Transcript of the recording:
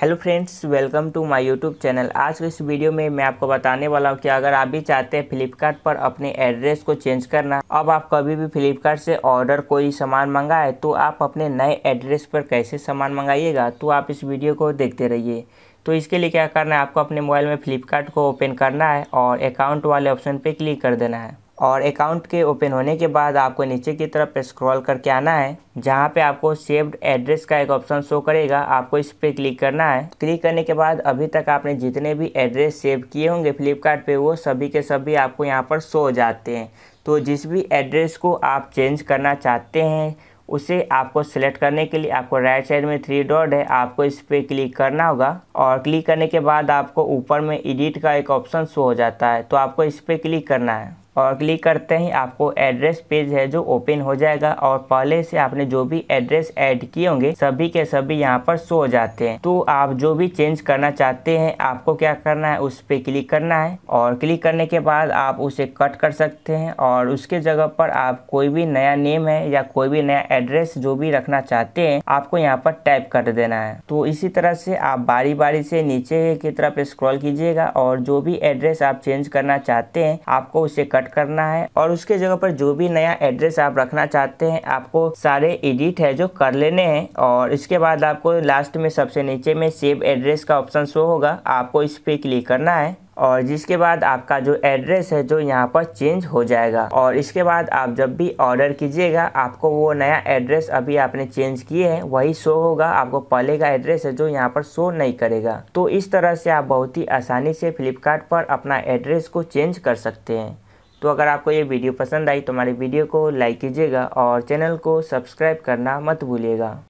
hello friends welcome to my YouTube channel आज के इस वीडियो में मैं आपको बताने वाला हूँ कि अगर आप भी चाहते हैं फ्लिपकार्ट पर अपने एड्रेस को चेंज करना अब आप कभी भी फ्लिपकार्ट से ऑर्डर कोई सामान मंगाए तो आप अपने नए एड्रेस पर कैसे सामान मंगाइएगा तो आप इस वीडियो को देखते रहिए तो इसके लिए क्या करना है आपको अपने मोबाइल में फ्लिपकार्ट को ओपन करना है और अकाउंट वाले ऑप्शन पर क्लिक कर देना है और अकाउंट के ओपन होने के बाद आपको नीचे की तरफ स्क्रॉल करके आना है जहाँ पे आपको सेव्ड एड्रेस का एक ऑप्शन शो करेगा आपको इस पर क्लिक करना है क्लिक करने के बाद अभी तक आपने जितने भी एड्रेस सेव किए होंगे फ्लिपकार्ट पे वो सभी के सभी आपको यहाँ पर शो हो जाते हैं तो जिस भी एड्रेस को आप चेंज करना चाहते हैं उसे आपको सेलेक्ट करने के लिए आपको राइट साइड में थ्री डॉट है आपको इस पर क्लिक करना होगा और क्लिक करने के बाद आपको ऊपर में एडिट का एक ऑप्शन शो हो जाता है तो आपको इस पर क्लिक करना है और क्लिक करते ही आपको एड्रेस पेज है जो ओपन हो जाएगा और पहले से आपने जो भी एड्रेस ऐड किए होंगे सभी के सभी यहाँ पर शो हो जाते हैं तो आप जो भी चेंज करना चाहते हैं आपको क्या करना है उस पर क्लिक करना है और क्लिक करने के बाद आप उसे कट कर सकते हैं और उसके जगह पर आप कोई भी नया नेम है या कोई भी नया एड्रेस जो भी रखना चाहते हैं आपको यहाँ पर टाइप कर देना है तो इसी तरह से आप बारी बारी से नीचे की तरफ स्क्रॉल कीजिएगा और जो भी एड्रेस आप चेंज करना चाहते हैं आपको उसे कट कट करना है और उसके जगह पर जो भी नया एड्रेस आप रखना चाहते हैं आपको सारे एडिट है जो कर लेने हैं और इसके बाद आपको लास्ट में सबसे नीचे में सेव एड्रेस का ऑप्शन शो होगा आपको इस पर क्लिक करना है और जिसके बाद आपका जो एड्रेस है जो यहाँ पर चेंज हो जाएगा और इसके बाद आप जब भी ऑर्डर कीजिएगा आपको वो नया एड्रेस अभी आपने चेंज किए हैं वही शो होगा आपको पहले का एड्रेस है जो यहाँ पर शो नहीं करेगा तो इस तरह से आप बहुत ही आसानी से फ्लिपकार्ट पर अपना एड्रेस को चेंज कर सकते हैं तो अगर आपको ये वीडियो पसंद आई तो हमारे वीडियो को लाइक कीजिएगा और चैनल को सब्सक्राइब करना मत भूलिएगा